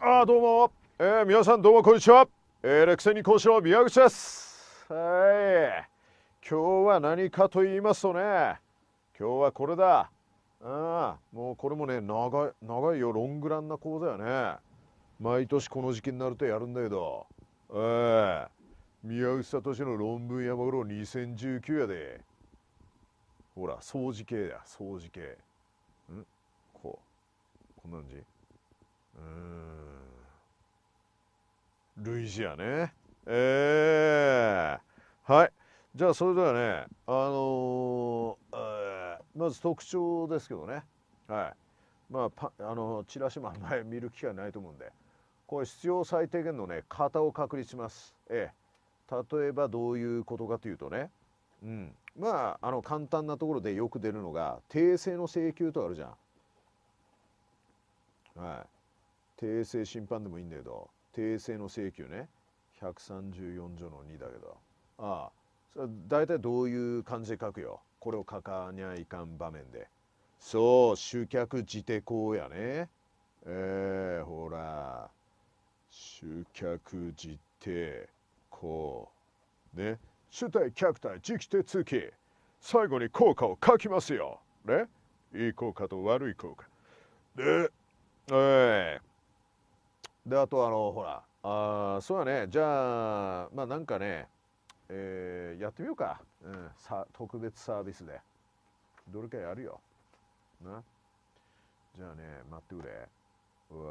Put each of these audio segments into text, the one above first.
あどうも、えー、皆さんどうもこんにちは、えー、レクセニ講師の宮口ですはい今日は何かと言いますとね今日はこれだあもうこれもね長い長いよロングランな講座よね毎年この時期になるとやるんだけどえー、宮口聡の論文山頃郎2019やでほら掃除系だ掃除系んこうこんな感じうん類似やねええー、はいじゃあそれではねあのー、えー、まず特徴ですけどねはいまあパあのチラシもあんまり見る機会ないと思うんでこれ必要最低限のね型を確立します、ええ、例えばどういうことかというとね、うん、まああの簡単なところでよく出るのが訂正の請求とあるじゃん。はい、訂正審判でもいいんだけど訂正の請求ね134条の2だけどああそれ大体どういう感じで書くよこれを書かにゃいかん場面でそう集客自手こうやねえー、ほら集客自手こうね主体客体直手付き最後に効果を書きますよねいい効果と悪い効果でええーであとあのほらあそうやねじゃあまあなんかね、えー、やってみようか、うん、さ特別サービスでどれかやるよなじゃあね待ってくれうわ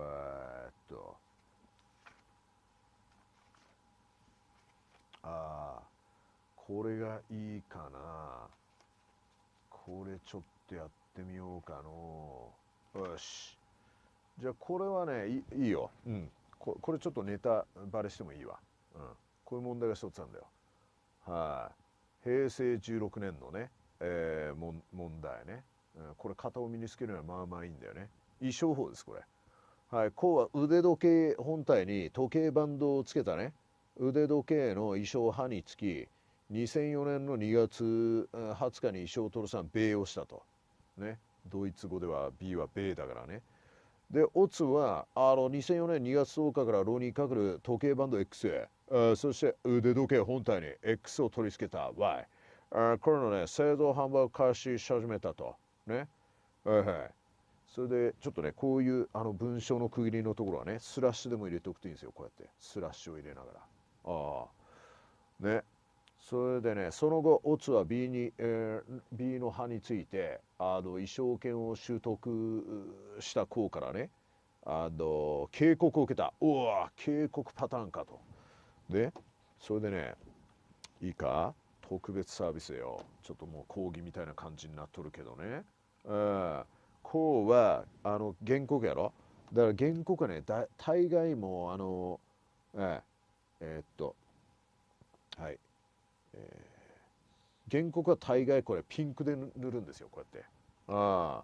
っとああこれがいいかなこれちょっとやってみようかのよしじゃあこれはねいいよ、うん、ここれちょっとネタバレしてもいいわ、うん、こういう問題が一つあるんだよはい平成16年のね、えー、も問題ね、うん、これ型を身につけるにはまあまあいいんだよね衣装法ですこれはいこうは腕時計本体に時計バンドをつけたね腕時計の衣装歯につき2004年の2月20日に衣装取るさん米をしたとねドイツ語では B は米だからねでオツはあの2004年2月10日からロニー・カク時計バンド X あそして腕時計本体に X を取り付けた Y あこれのね製造販売を開始し始めたとねはいはいそれでちょっとねこういうあの文章の区切りのところはねスラッシュでも入れておくといいんですよこうやってスラッシュを入れながらああねそれでねその後オツは B, に、えー、B の派についてあの衣装権を習得した子からねあの警告を受けたおお警告パターンかとでそれでねいいか特別サービスよちょっともう講義みたいな感じになっとるけどねうんこうはあの原告やろだから原告はね大概もうあのええー、っとはいえー、原告は大概これピンクで塗るんですよこうやってああ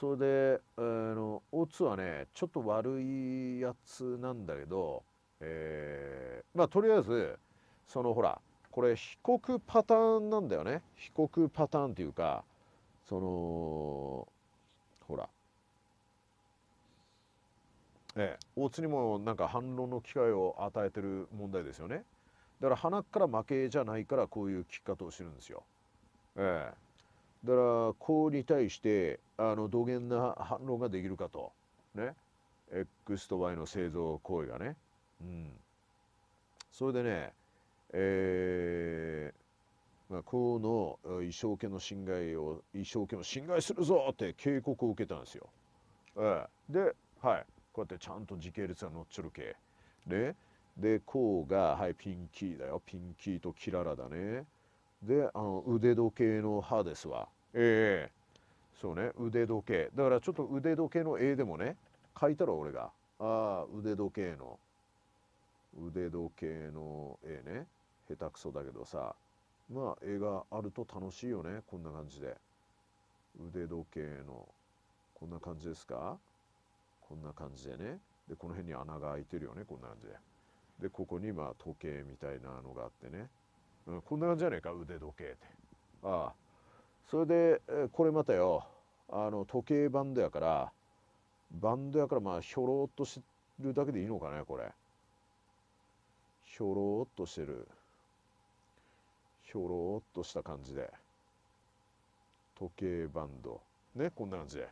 それで、あのーツはねちょっと悪いやつなんだけど、えー、まあとりあえずそのほらこれ被告パターンなんだよね被告パターンっていうかそのほらええ、大津にもなんか反論の機会を与えてる問題ですよね。だから鼻から負けじゃないからこういう聞き方をしてるんですよ。ええだからこうに対してあの同源な反論ができるかと。ね。X と Y の製造行為がね。うん。それでね、えー、まあ、この一生懸の侵害を一生懸命侵害するぞって警告を受けたんですよ。ええ、で、はい、こうやってちゃんと時系列が乗っちょる系。で、で、こうが、はい、ピンキーだよ。ピンキーとキララだね。で、あの腕時計の歯ですわ。ええー、そうね、腕時計。だからちょっと腕時計の絵でもね、書いたら俺が。ああ、腕時計の。腕時計の絵ね。下手くそだけどさ。まあ、絵があると楽しいよね。こんな感じで。腕時計の。こんな感じですかこんな感じでね。で、この辺に穴が開いてるよね。こんな感じで。でここにまあ時計みたいなのがあってね、うん、こんな感じじゃねえか腕時計ってああそれで、えこれまたよあの時計バンドやからバンドやからまあひょろっとしてるだけでいいのかねこれひょろっとしてるひょろっとした感じで時計バンドねこんな感じで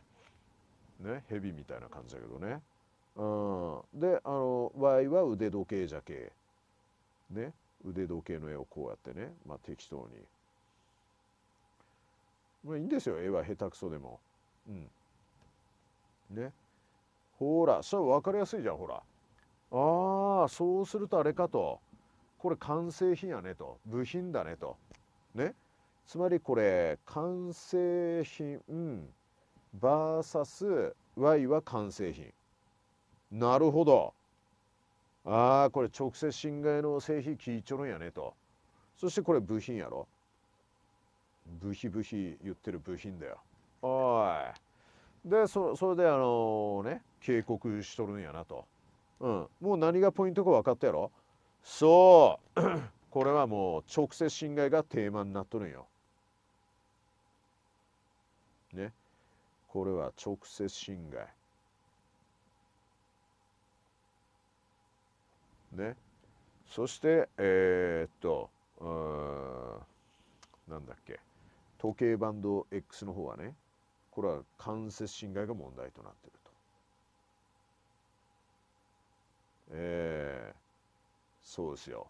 ねヘビみたいな感じだけどねうん、であの Y は腕時計じゃけね腕時計の絵をこうやってね、まあ、適当に。まあ、いいんですよ絵は下手くそでも。うん、ねほらそれ分かりやすいじゃんほら。ああそうするとあれかとこれ完成品やねと部品だねと。ねつまりこれ完成品 VSY は完成品。なるほどああこれ直接侵害の製品聞いちょるんやねとそしてこれ部品やろブヒブヒ言ってる部品だよおいでそそれであのね警告しとるんやなと、うん、もう何がポイントか分かったやろそう これはもう直接侵害がテーマになっとるんよねこれは直接侵害ねそしてえー、っとうなんだっけ時計バンド X の方はねこれは関節侵害が問題となってると。えー、そうですよ。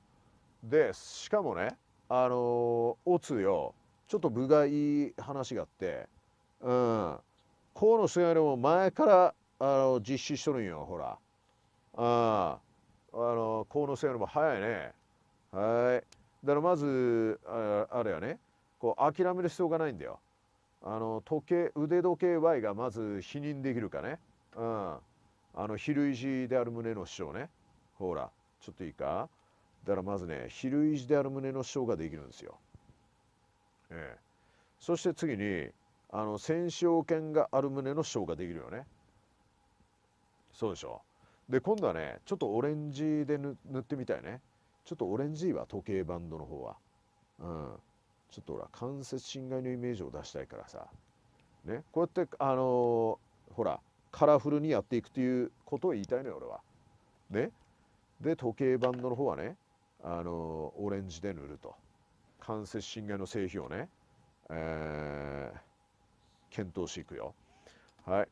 でしかもねあのオツよちょっと部がいい話があってうん河野菅よりも前からあの実施しとるんよほらあああの野能性のも早いねはいだからまずあれやねこう諦める必要がないんだよあの時計腕時計 Y がまず否認できるかねうんあの比類石である胸の主張ねほらちょっといいかだからまずね比類石である胸の主張ができるんですよええそして次にあの戦勝権がある旨の章ができるよねそうでしょで今度はねちょっとオレンジで塗ってみたいねちょっとオレンジは時計バンドの方はうんちょっとほら関節侵害のイメージを出したいからさねこうやってあのー、ほらカラフルにやっていくということを言いたいのよ俺はねで時計バンドの方はねあのー、オレンジで塗ると関節侵害の製品をね、えー、検討していくよはい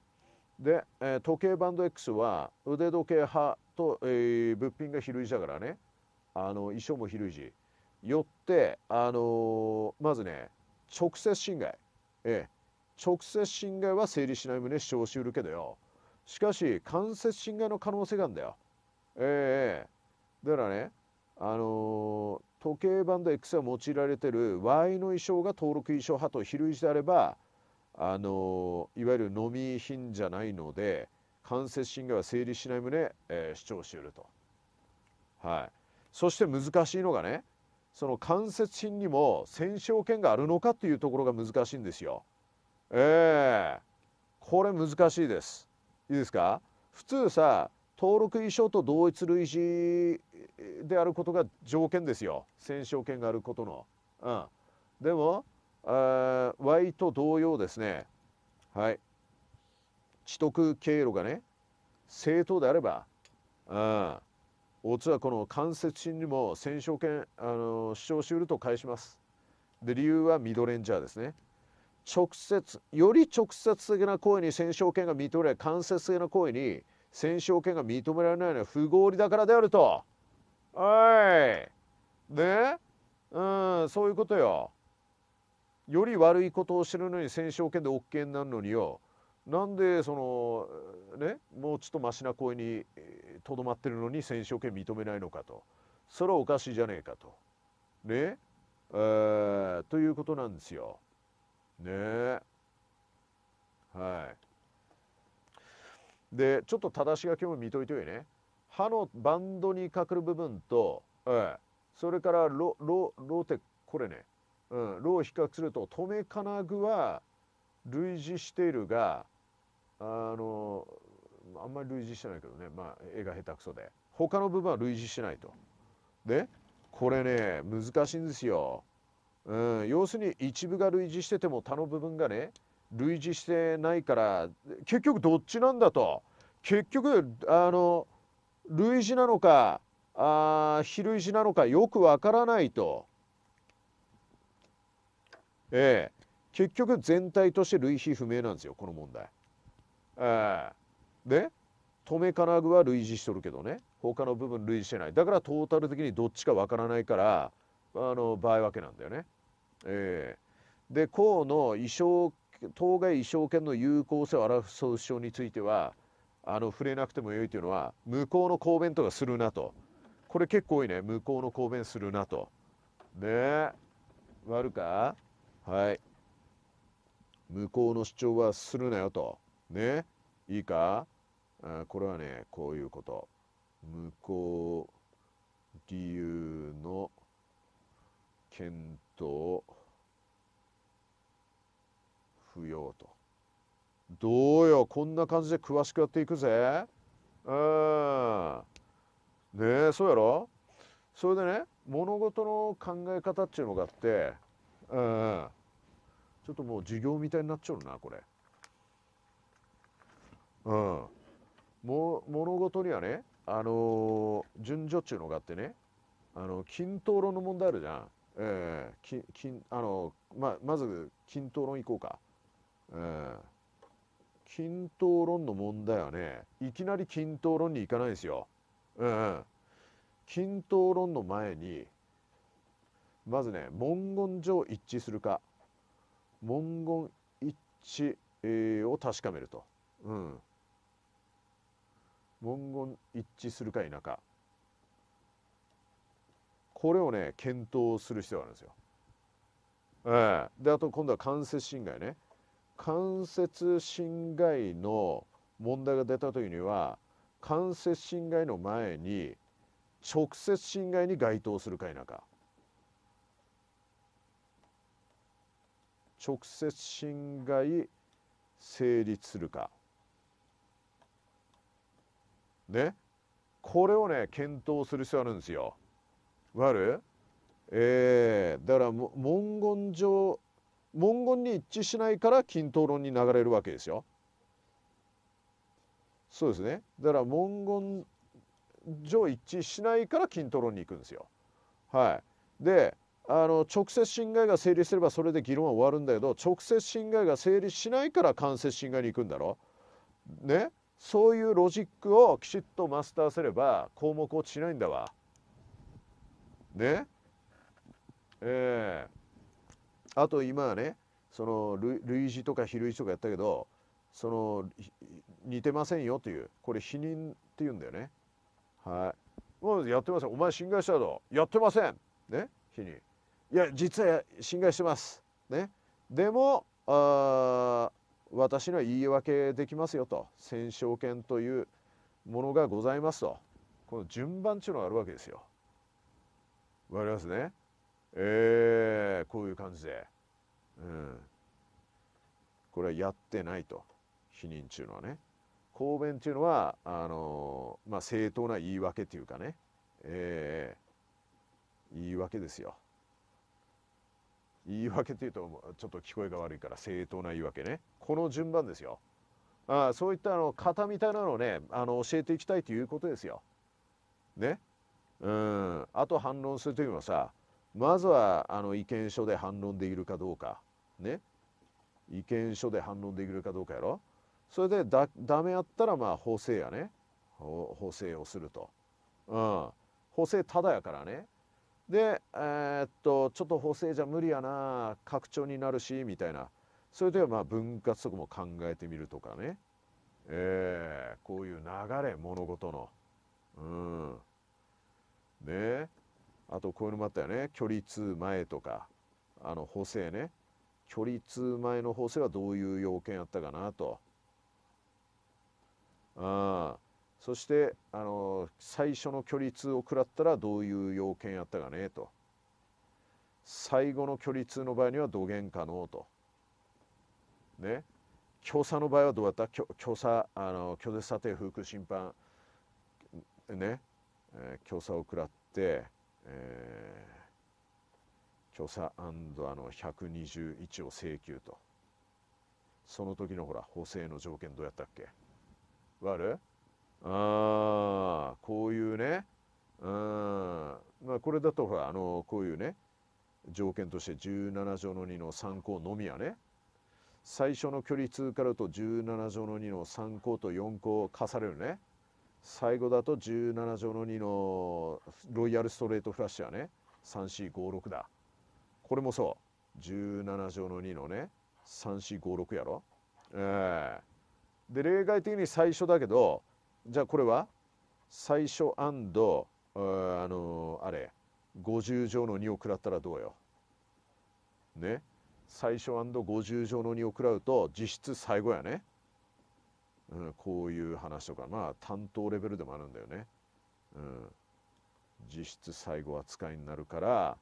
で、えー、時計バンド X は腕時計派と、えー、物品が比類だからねあの衣装も比類時よってあのー、まずね直接侵害、ええ、直接侵害は成立しない旨主張しうるけどよしかし間接侵害の可能性があるんだよええだからねあのー、時計バンド X は用いられてる Y の衣装が登録衣装派と比類であればあのいわゆる飲み品じゃないので間接侵害は成立しない旨、えー、主張しうると、はい、そして難しいのがねその間接品にも戦勝権があるのかっていうところが難しいんですよ。ええー、これ難しいです。いいですか普通さ登録遺書と同一類似であることが条件ですよ戦勝権があることの。うん、でもあワイと同様ですねはい知得経路がね正当であればん。おつはこの関節心にも戦勝権あの主張しうると返しますで理由はミドレンジャーですね直接より直接的な行為に戦勝権が認められ間接的な行為に戦勝権が認められないのは不合理だからであるとおいねうんそういうことよより悪いことを知るのに戦勝権で OK になるのによなんでそのねもうちょっとましな声にとどまってるのに戦勝権認めないのかとそれはおかしいじゃねえかとねえー、ということなんですよ。ねえ。はい。でちょっと正し書きも見といてよね。歯のバンドに隠る部分と、えー、それからロロローテこれねうん、ローを比較すると止め金具は類似しているがあのあんまり類似してないけどね、まあ、絵が下手くそで他の部分は類似してないと。でこれね難しいんですよ。うん、要するに一部が類似してても他の部分がね類似してないから結局どっちなんだと結局あの類似なのかあ非類似なのかよくわからないと。ええ結局全体として類比不明なんですよこの問題。ええ、で止め金具は類似しとるけどね他の部分類似してないだからトータル的にどっちかわからないからあの場合分けなんだよね。ええ、で項の意匠当該意匠権の有効性を表す主張についてはあの触れなくてもよいというのは向こうの公弁とかするなとこれ結構多いね向こうの公弁するなと。ねえ悪かはい向こうの主張はするなよとねいいかあこれはねこういうこと向こう理由の検討不要とどうよこんな感じで詳しくやっていくぜうんねえそうやろそれでね物事の考え方っていうのがあってうんちょっともう授業みたいになっちゃうなこれうんも物事にはねあのー、順序っちゅうのがあってねあの均等論の問題あるじゃん、えー、ききあのままず均等論いこうか、えー、均等論の問題はねいきなり均等論に行かないんですよ、うん、均等論の前にまずね文言上一致するか文言一致を確かめると、うん、文言一致するか否かこれをね検討する必要があるんですよ。えー、であと今度は間接侵害ね間接侵害の問題が出た時には間接侵害の前に直接侵害に該当するか否か。直接侵害成立するかねこれをね検討する必要あるんですよ。わるえー、だから文言上文言に一致しないから均等論に流れるわけですよ。そうですねだから文言上一致しないから均等論に行くんですよ。はい、であの直接侵害が成立すればそれで議論は終わるんだけど直接侵害が成立しないから間接侵害に行くんだろ。ねそういうロジックをきちっとマスターすれば項目落ちないんだわ。ねえー、あと今はねその類似とか非類似とかやったけどその似てませんよというこれ否認っていうんだよね。はい、もうやってませんお前侵害したぞやってませんね否認いや実は侵害してます、ね、でもあ私には言い訳できますよと戦勝権というものがございますとこの順番っていうのがあるわけですよ。わかりますねえー、こういう感じで、うん、これはやってないと否認ってうのはね公弁っていうのはあのー、まあ、正当な言い訳というかね、えー、言い訳ですよ。言い訳というとちょっと聞こえが悪いから正当な言い訳ねこの順番ですよあそういったあの型みたいなのをねあの教えていきたいということですよ。ねうんあと反論する時もさまずはあの意見書で反論できるかどうかね意見書で反論できるかどうかやろそれでだダメやったらまあ法制やね法制をすると、うん、法制ただやからねで、えー、っとちょっと補正じゃ無理やな拡張になるしみたいなそれではまあ分割とかも考えてみるとかね、えー、こういう流れ物事の。うんねあとこういうのもあったよね距離通前とかあの補正ね距離通前の補正はどういう要件やったかなとあそしてあの最初の距離2を食らったらどういう要件やったかねと最後の距離2の場合にはんか可能とね強差の場合はどうやった強差あの拒絶査定不服審判ね強差を食らって、えー、強あの121を請求とその時のほら補正の条件どうやったっけわるあこういうねうんまあこれだとほらあのこういうね条件として17乗の2の3項のみやね最初の距離通過だと17乗の2の3項と4項課されるね最後だと17乗の2のロイヤルストレートフラッシュはね3456だこれもそう17乗の2のね3456やろええー、で例外的に最初だけどじゃあこれは最初あのあれ50乗の2を食らったらどうよ。ね最初 &50 乗の2を食らうと実質最後やね、うん、こういう話とかまあ担当レベルでもあるんだよね、うん、実質最後扱いになるから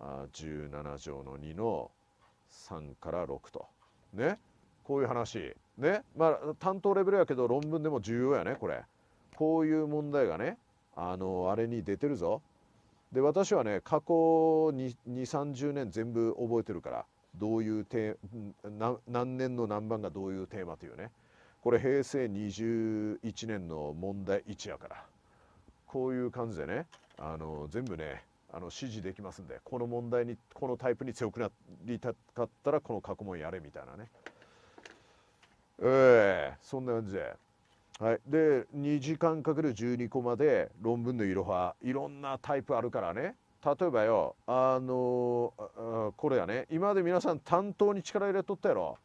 あ17乗の2の3から6とねこういう話ねまあ担当レベルやけど論文でも重要やねこれこういう問題がねあのあれに出てるぞで私はね過去2 2 3 0年全部覚えてるからどういうテ何年の何番がどういうテーマというねこれ平成21年の問題1やからこういう感じでねあの全部ねあの指示できますんでこの問題にこのタイプに強くなりたかったらこの過去問やれみたいなねええー、そんな感じで。はい、で2時間かける12コマで論文のいろはいろんなタイプあるからね例えばよあのあこれやね今まで皆さん担当に力入れとったやろ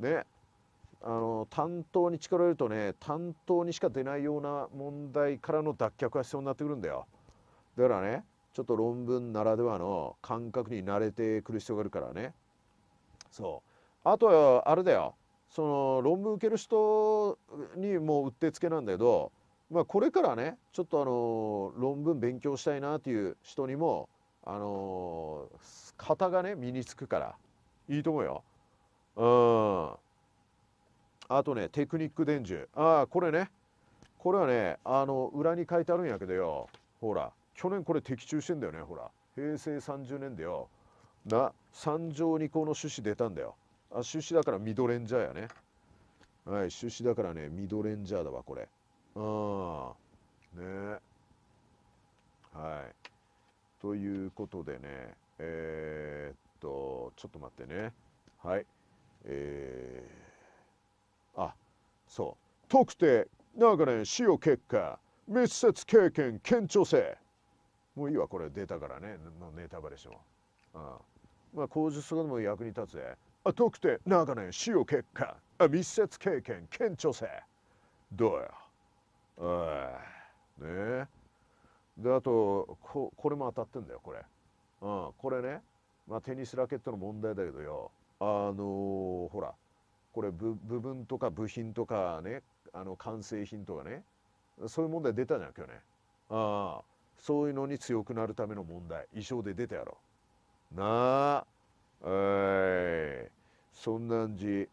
ねあの担当に力入れるとね担当にしか出ないような問題からの脱却が必要になってくるんだよだからねちょっと論文ならではの感覚に慣れてくる必要があるからねそうあとはあれだよその論文受ける人にもううってつけなんだけど、まあ、これからねちょっとあの論文勉強したいなという人にもあの型がね身につくからいいと思うよ。うんあとねテクニック伝授ああこれねこれはねあの裏に書いてあるんやけどよほら去年これ的中してんだよねほら平成30年だよな三条二項の趣旨出たんだよ。あ出資だからミドレンジャーやねはい出資だからねミドレンジャーだわこれうんねはいということでねえー、っとちょっと待ってねはいえー、あそう特定長年使用結果密接経験堅調性もういいわこれ出たからねのネタバレしても、うん、まあ口述とかでも役に立つで遠くて長年使用結果密接経験顕著性どうやああねであとここれも当たってんだよこれ、うん、これね、まあ、テニスラケットの問題だけどよあのー、ほらこれ部分とか部品とかねあの完成品とかねそういう問題出たじゃん今日ねああそういうのに強くなるための問題衣装で出てやろうなあそんなんじ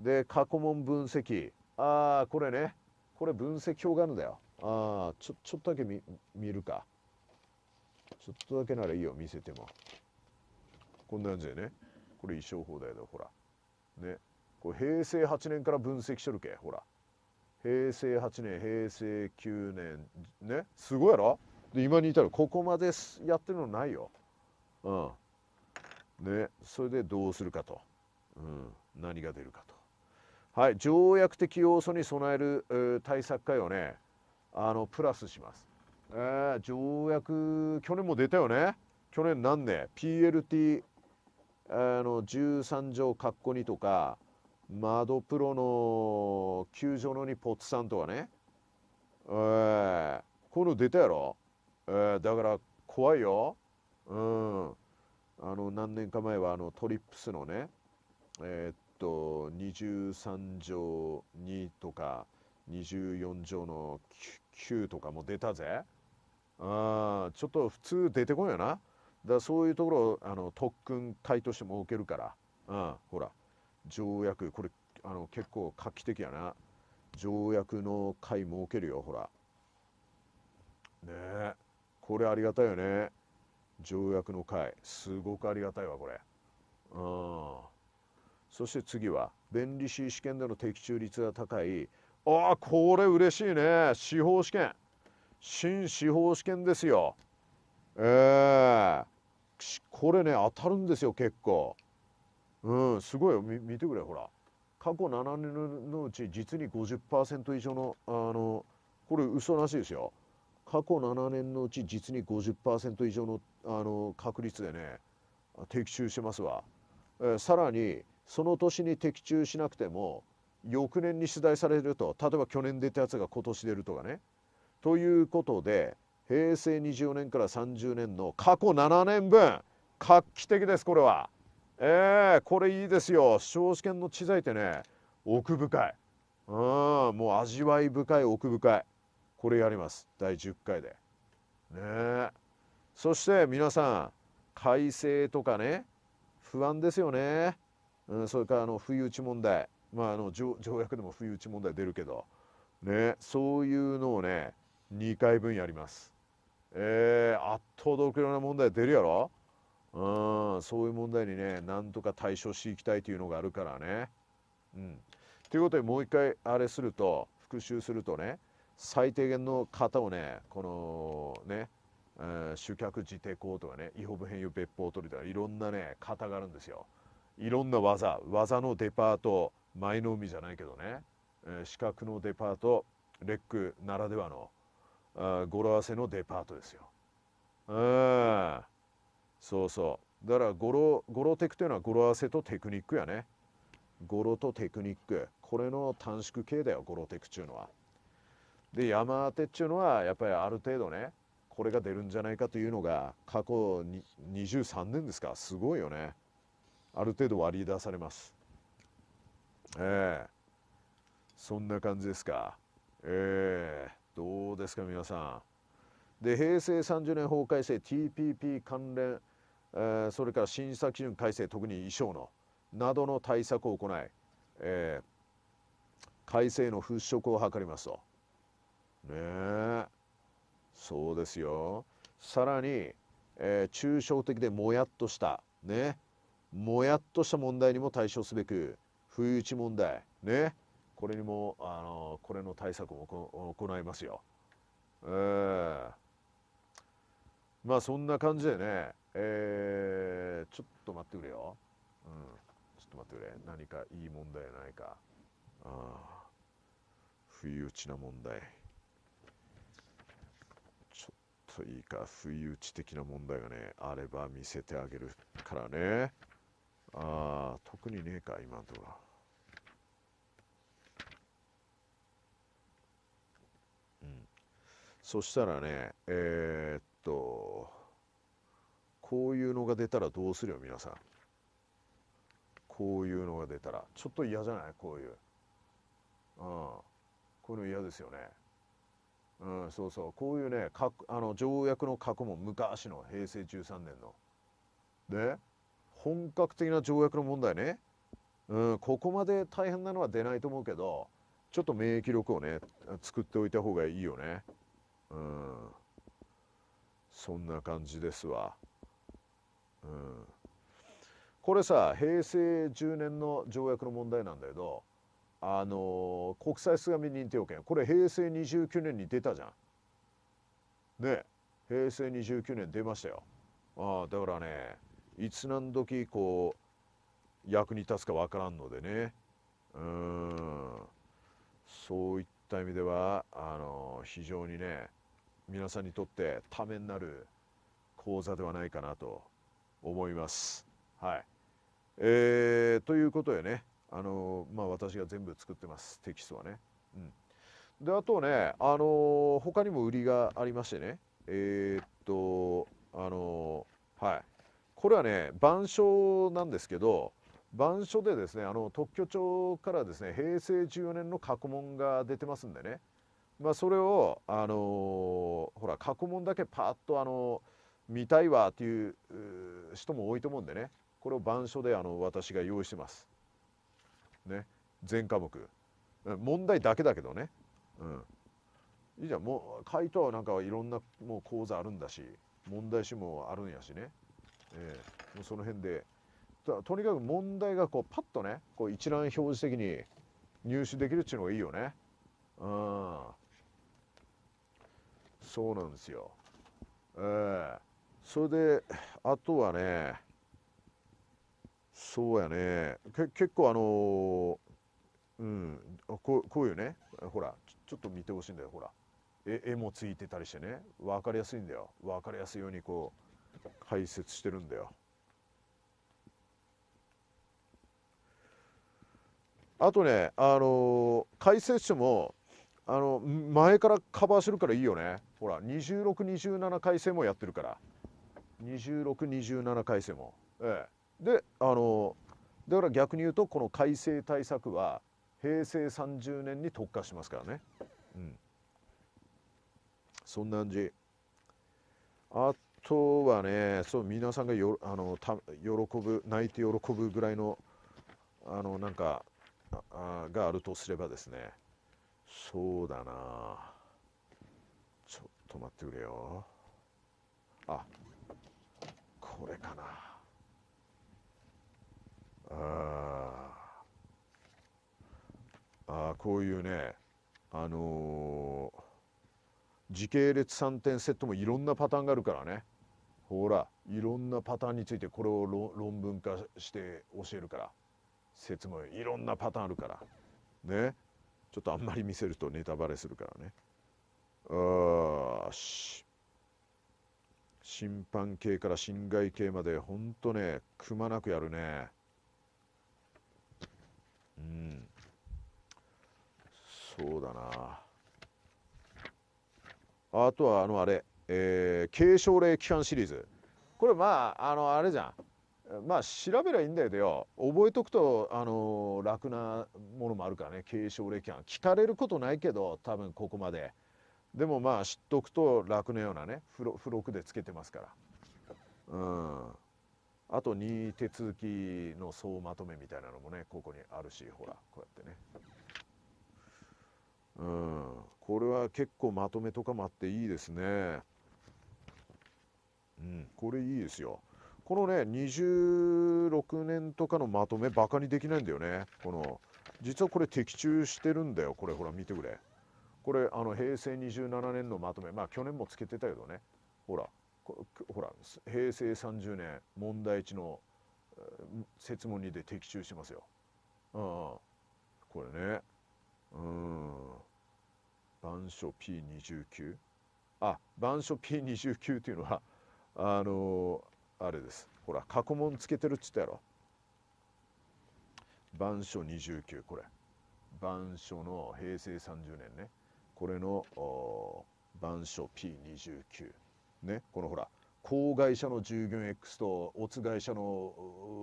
で過去問分析ああこれねこれ分析表があるんだよああちょちょっとだけ見見るかちょっとだけならいいよ見せてもこんな感じでねこれ衣装法だよほらねこれ平成8年から分析しとるけほら平成8年平成9年ねすごいやろで今に至るここまでやってるのないようんね、それでどうするかと、うん、何が出るかと。はい、条約的要素に備える、えー、対策会をねあのプラスします、えー、条約去年も出たよね去年何年 PLT あの13条括弧2とか窓プロの9条の2ポツさんとかねえー、こういうの出たやろ、えー、だから怖いようんあの何年か前はあのトリップスのねえー、っと23条2とか24条の 9, 9とかも出たぜあちょっと普通出てこんよなだそういうところあの特訓隊として設けるからん、ほら条約これあの結構画期的やな条約の会設けるよほらねえこれありがたいよね条約の会すごくありがたいわこれうんそして次は弁理士試験での的中率が高いああこれ嬉しいね司法試験新司法試験ですよええー、これね当たるんですよ結構うんすごいよ見てくれほら過去7年のうち実に50%以上のあのこれ嘘らしいですよ過去7年のうち実に50%以上のあの確率でね的中しますわ、えー、さらにその年に的中しなくても翌年に出題されると例えば去年出たやつが今年出るとかねということで平成20年から30年の過去7年分画期的ですこれはえー、これいいですよ司試験の知財ってね奥深いうんもう味わい深い奥深いこれやります第10回でねえそして皆さん改正とかね不安ですよね、うん、それからあの不意打ち問題まああの条約でも不意打ち問題出るけどねそういうのをね2回分やりますえー、圧倒的な問題出るやろうんそういう問題にねなんとか対処していきたいというのがあるからねうんということでもう一回あれすると復習するとね最低限の型をねこのね主客自抵行とかね、違法部変有別法取りとか、いろんなね、型があるんですよ。いろんな技、技のデパート、前の海じゃないけどね、え四角のデパート、レックならではの、あ語呂合わせのデパートですよ。うん。そうそう。だから語呂、語呂テクというのは語呂合わせとテクニックやね。語呂とテクニック。これの短縮系だよ、語呂テクっていうのは。で、山当てっていうのは、やっぱりある程度ね、これが出るんじゃないかというのが過去に23年ですかすごいよねある程度割り出されますええそんな感じですかええどうですか皆さんで平成30年法改正 TPP 関連、えー、それから審査基準改正特に衣装のなどの対策を行い、えー、改正の払拭を図りますとねえそうですよさらに、えー、抽象的でもやっとしたねもやっとした問題にも対処すべく不意打ち問題ねこれにもあのこれの対策も行いますよ。えー、まあそんな感じでね、えー、ちょっと待ってくれよ。うん、ちょっと待ってくれ何かいい問題ないか。あ不意打ちな問題。といいか、不意打ち的な問題がね、あれば見せてあげるからね。ああ、特にねえか、今のところ。うん。そしたらね、えー、っと、こういうのが出たらどうするよ、皆さん。こういうのが出たら。ちょっと嫌じゃないこういう。うん。こういうの嫌ですよね。うん、そうそうこういうねかあの条約の過去も昔の平成13年の。で本格的な条約の問題ね、うん、ここまで大変なのは出ないと思うけどちょっと免疫力をね作っておいた方がいいよね。うん、そんな感じですわ。うん、これさ平成10年の条約の問題なんだけどあの国際がみ認定保険これ平成29年に出たじゃん。ね平成29年出ましたよ。ああだからねいつ何時こう役に立つか分からんのでねうんそういった意味ではあの非常にね皆さんにとってためになる講座ではないかなと思います。はいえー、ということでねあのまあ、私が全部作ってますテキストはね。うん、であとね、あの他にも売りがありましてねえー、っとあのはいこれはね板書なんですけど板書でですねあの特許庁からですね平成14年の過去問が出てますんでね、まあ、それを、あのほら過去問だけパーッと、あの見たいわっていう人も多いと思うんでねこれを板書であの私が用意してます。ね全科目問題だけだけどね、うん、いいじゃんもう回答はなんかいろんなもう講座あるんだし問題集もあるんやしね、えー、もうその辺でとにかく問題がこうパッとねこう一覧表示的に入手できるっていうのがいいよねうんそうなんですよええー、それであとはねそうやねけ結構あのうんこうこういうねほらちょっと見てほしいんだよほら絵もついてたりしてね分かりやすいんだよ分かりやすいようにこう解説してるんだよあとねあの解説書もあの前からカバーしてるからいいよねほら2627回生もやってるから2627回生もええであのだから逆に言うとこの改正対策は平成30年に特化しますからね、うん、そんな感じあとはねそう皆さんがよあのた喜ぶ泣いて喜ぶぐらいのあのなんかあがあるとすればですねそうだなちょっと待ってくれよあこれかなああこういうねあのー、時系列3点セットもいろんなパターンがあるからねほらいろんなパターンについてこれを論文化して教えるから説もいろんなパターンあるからねちょっとあんまり見せるとネタバレするからねあし審判系から侵害系までほんとねくまなくやるねうんそうだなあとはあのあれ、えー、継承霊期間シリーズこれまああのあれじゃんまあ調べりゃいいんだけどよ覚えとくとあの楽なものもあるからね継承霊期間聞かれることないけど多分ここまででもまあ知っとくと楽なようなね付録でつけてますからうんあと2手続きの総まとめみたいなのもねここにあるしほらこうやってねうんこれは結構まとめとかもあっていいですねうんこれいいですよこのね26年とかのまとめバカにできないんだよねこの実はこれ的中してるんだよこれほら見てくれこれあの平成27年のまとめまあ去年もつけてたけどねほらほら平成30年問題地の設問にで的中しますよ。うん、これねうん板書 P29 あ板書 P29 っていうのはあのー、あれですほら過去問つけてるっつったやろ板書29これ板書の平成30年ねこれの板書 P29 ねこのほら公会社の従業員 X とオツ会社の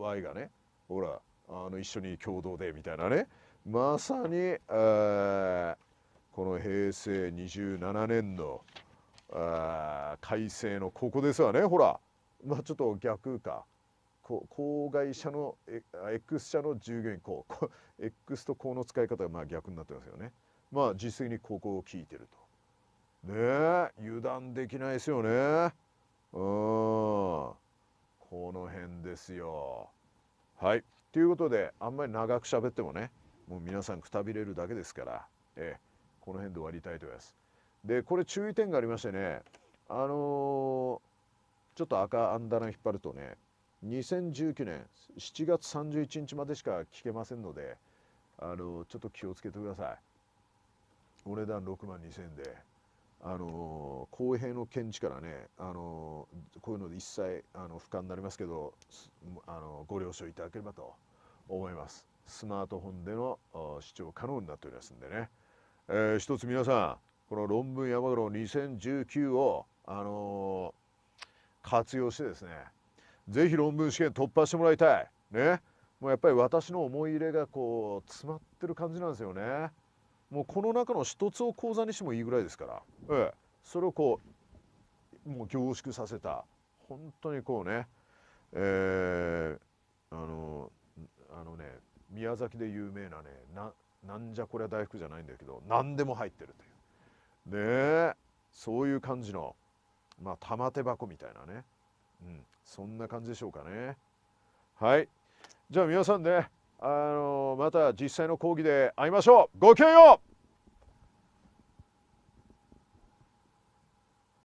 Y がねほらあの一緒に共同でみたいなねまさに、えー、この平成27年の改正のここですわねほら、まあ、ちょっと逆か公害者の X 社の従業員こう X とこうの使い方がまあ逆になってますよねまあ実際にここを聞いてるとね油断できないですよねうんこの辺ですよはいということであんまり長く喋ってもねもう皆さんくたびれるだけですから、えこの辺で終わりたいと思いますでこれ注意点がありましてねあのー、ちょっと赤アンダン引っ張るとね2019年7月31日までしか聞けませんのであのー、ちょっと気をつけてくださいお値段6万2000円であの公平の見地からね、あのこういうので一切あの不可になりますけどあのご了承いただければと思いますスマートフォンでの視聴可能になっておりますんでね、えー、一つ皆さんこの論文山五郎2019を、あの活用してですね是非論文試験突破してもらいたいねもうやっぱり私の思い入れがこう詰まってる感じなんですよね。もうこの中の一つを口座にしてもいいぐらいですから、ええ、それをこうもう凝縮させた本当にこうね、えー、あのあのね宮崎で有名なねななんじゃこりゃ大福じゃないんだけど何でも入ってるというねそういう感じのまあ玉手箱みたいなね、うん、そんな感じでしょうかねはいじゃあ皆さんねあのまた実際の講義で会いましょうごきげんよう